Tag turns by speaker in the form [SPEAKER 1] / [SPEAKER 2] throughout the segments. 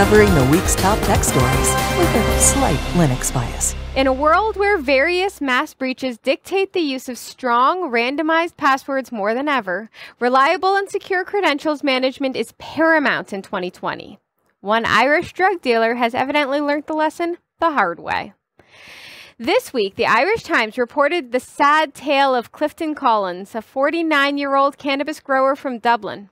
[SPEAKER 1] covering the week's top tech stories with a slight Linux bias.
[SPEAKER 2] In a world where various mass breaches dictate the use of strong, randomized passwords more than ever, reliable and secure credentials management is paramount in 2020. One Irish drug dealer has evidently learned the lesson the hard way. This week, the Irish Times reported the sad tale of Clifton Collins, a 49 year old cannabis grower from Dublin.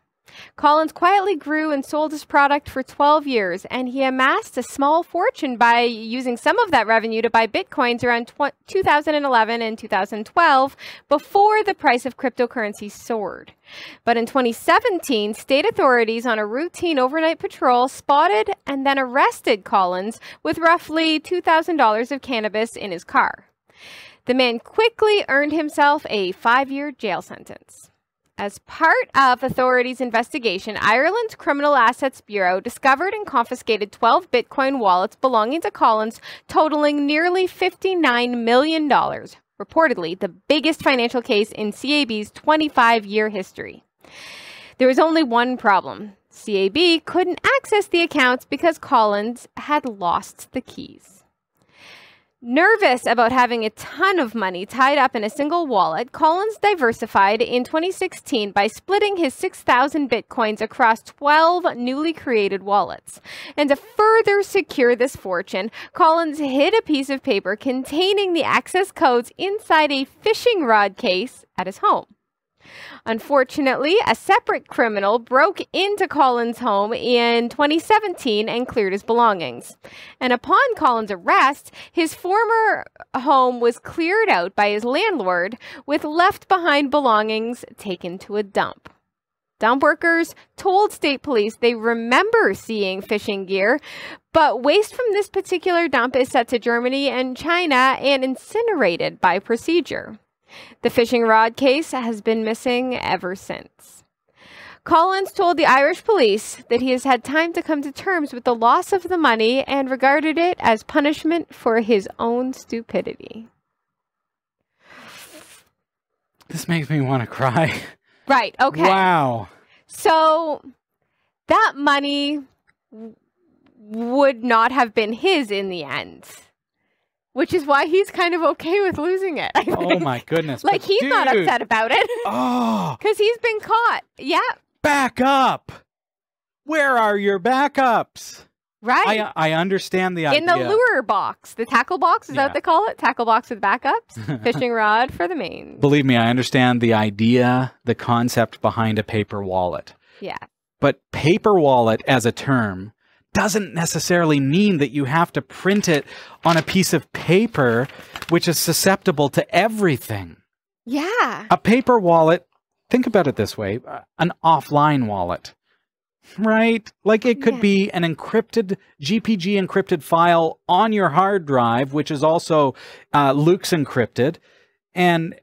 [SPEAKER 2] Collins quietly grew and sold his product for 12 years, and he amassed a small fortune by using some of that revenue to buy bitcoins around 2011 and 2012 before the price of cryptocurrency soared. But in 2017, state authorities on a routine overnight patrol spotted and then arrested Collins with roughly $2,000 of cannabis in his car. The man quickly earned himself a five year jail sentence. As part of authorities' investigation, Ireland's Criminal Assets Bureau discovered and confiscated 12 Bitcoin wallets belonging to Collins, totaling nearly $59 million, reportedly the biggest financial case in CAB's 25 year history. There was only one problem CAB couldn't access the accounts because Collins had lost the keys. Nervous about having a ton of money tied up in a single wallet, Collins diversified in 2016 by splitting his 6,000 bitcoins across 12 newly created wallets. And to further secure this fortune, Collins hid a piece of paper containing the access codes inside a fishing rod case at his home. Unfortunately, a separate criminal broke into Collins' home in 2017 and cleared his belongings. And upon Collins' arrest, his former home was cleared out by his landlord with left behind belongings taken to a dump. Dump workers told state police they remember seeing fishing gear, but waste from this particular dump is sent to Germany and China and incinerated by procedure. The fishing rod case has been missing ever since. Collins told the Irish police that he has had time to come to terms with the loss of the money and regarded it as punishment for his own stupidity.
[SPEAKER 1] This makes me want to cry.
[SPEAKER 2] Right, okay. Wow. So that money would not have been his in the end which is why he's kind of okay with losing it. Oh
[SPEAKER 1] my goodness! like he's dude. not upset about it. oh, ah.
[SPEAKER 2] because he's been caught. Yeah.
[SPEAKER 1] Back up. Where are your backups? Right. I, I understand the idea. In the lure
[SPEAKER 2] box, the tackle box, is yeah. that what they call it? Tackle box with backups, fishing rod for the main.
[SPEAKER 1] Believe me, I understand the idea, the concept behind a paper wallet. Yeah. But paper wallet as a term doesn't necessarily mean that you have to print it on a piece of paper, which is susceptible to everything. Yeah. A paper wallet, think about it this way uh, an offline wallet, right? Like it could yeah. be an encrypted, GPG encrypted file on your hard drive, which is also uh, Luke's encrypted. And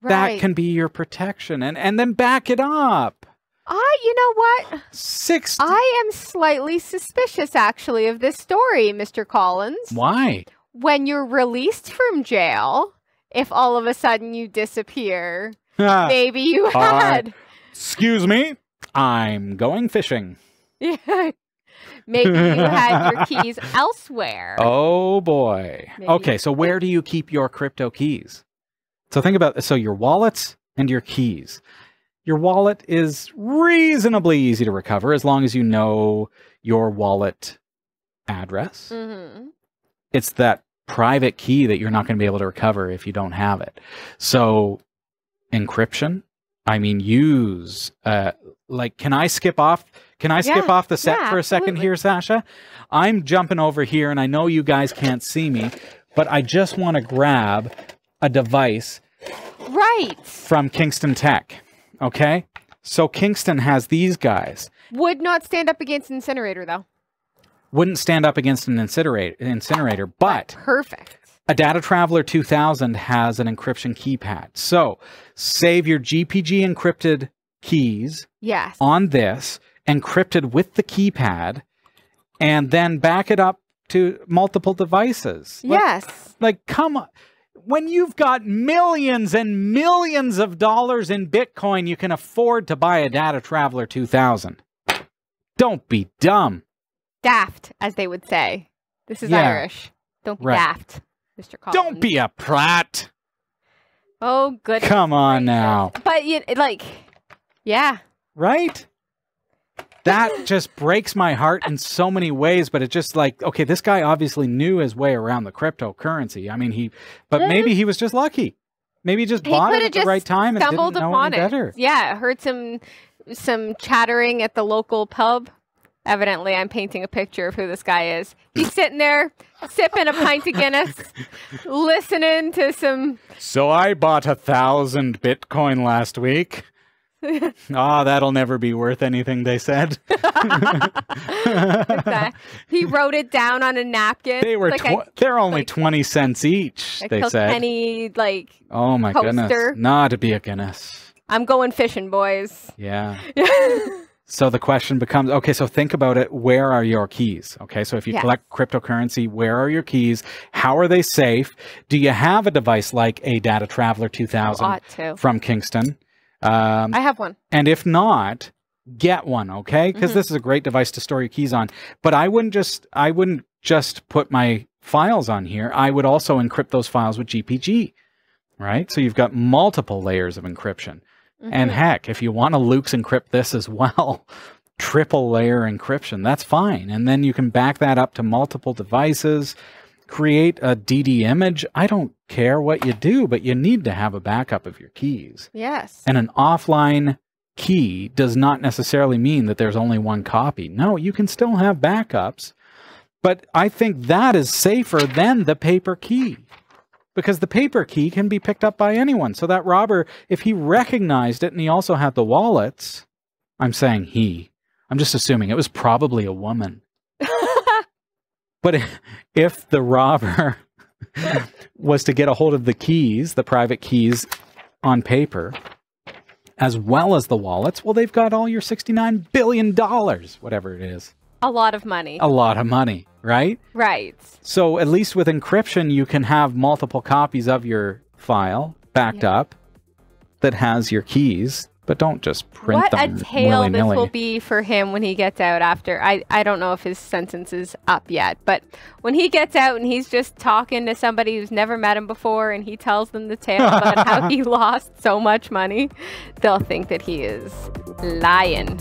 [SPEAKER 1] right. that can be your protection. And, and then back it up.
[SPEAKER 2] I, you know what? Six. I am slightly suspicious, actually, of this story, Mr. Collins. Why? When you're released from jail, if all of a sudden you disappear, ah. maybe you had. Uh,
[SPEAKER 1] excuse me. I'm going fishing.
[SPEAKER 2] Yeah. maybe you had your keys elsewhere.
[SPEAKER 1] Oh boy. Maybe. Okay, so where do you keep your crypto keys? So think about so your wallets and your keys. Your wallet is reasonably easy to recover as long as you know your wallet address. Mm -hmm. It's that private key that you're not going to be able to recover if you don't have it. So, encryption. I mean, use uh, like, can I skip off? Can I skip yeah, off the set yeah, for a second absolutely. here, Sasha? I'm jumping over here, and I know you guys can't see me, but I just want to grab a device, right, from Kingston Tech. Okay. So Kingston has these guys.
[SPEAKER 2] Would not stand up against incinerator though.
[SPEAKER 1] Wouldn't stand up against an incinerator incinerator, but perfect. A Data Traveler 2000 has an encryption keypad. So save your GPG encrypted keys yes. on this, encrypted with the keypad, and then back it up to multiple devices. Yes. Like, like come on when you've got millions and millions of dollars in Bitcoin, you can afford to buy a Data Traveler 2000. Don't be dumb.
[SPEAKER 2] Daft, as they would say. This is yeah. Irish. Don't be right. daft, Mr. Collins. Don't
[SPEAKER 1] be a prat.
[SPEAKER 2] Oh, good. Come
[SPEAKER 1] on now.
[SPEAKER 2] But, you, like, yeah.
[SPEAKER 1] Right? that just breaks my heart in so many ways. But it's just like, okay, this guy obviously knew his way around the cryptocurrency. I mean, he, but hmm. maybe he was just lucky. Maybe he just he bought it at the right time and didn't know any it. better.
[SPEAKER 2] Yeah, heard some some chattering at the local pub. Evidently, I'm painting a picture of who this guy is. He's sitting there sipping a pint of Guinness, listening to some.
[SPEAKER 1] So I bought a thousand Bitcoin last week. Ah, that'll never be worth anything, they said. exactly.
[SPEAKER 2] He wrote it down on a napkin. They were like I,
[SPEAKER 1] they're only like, 20 cents each, I they said.
[SPEAKER 2] Any like
[SPEAKER 1] Oh my coaster. goodness. Nah, to be a Guinness.
[SPEAKER 2] I'm going fishing, boys.
[SPEAKER 1] Yeah. so the question becomes, okay, so think about it, where are your keys? Okay, so if you collect cryptocurrency, where are your keys? How are they safe? Do you have a device like a Data Traveler 2000 from Kingston? Um, I have one. And if not, get one, okay? Because mm -hmm. this is a great device to store your keys on. But I wouldn't just I wouldn't just put my files on here. I would also encrypt those files with GPG, right? So you've got multiple layers of encryption. Mm -hmm. And mm-hmm. heck, if you want to Luke's encrypt this as well, triple layer encryption, that's fine. And then you can back that up to multiple devices create a DD image. I don't care what you do, but you need to have a backup of your keys. Yes. And an offline key does not necessarily mean that there's only one copy. No, you can still have backups. But I think that is safer than the paper key because the paper key can be picked up by anyone. So that robber, if he recognized it and he also had the wallets, I'm saying he, I'm just assuming it was probably a woman but if the robber was to get a hold of the keys, the private keys on paper, as well as the wallets, well, they've got all your $69 billion, whatever it is.
[SPEAKER 2] A lot of money. A lot
[SPEAKER 1] of money, right? Right. So at least with encryption, you can have multiple copies of your file backed yeah. up that has your keys but don't just print what them. What a tale this will
[SPEAKER 2] be for him when he gets out after. I, I don't know if his sentence is up yet, but when he gets out and he's just talking to somebody who's never met him before and he tells them the tale about how he lost so much money, they'll think that he is lying.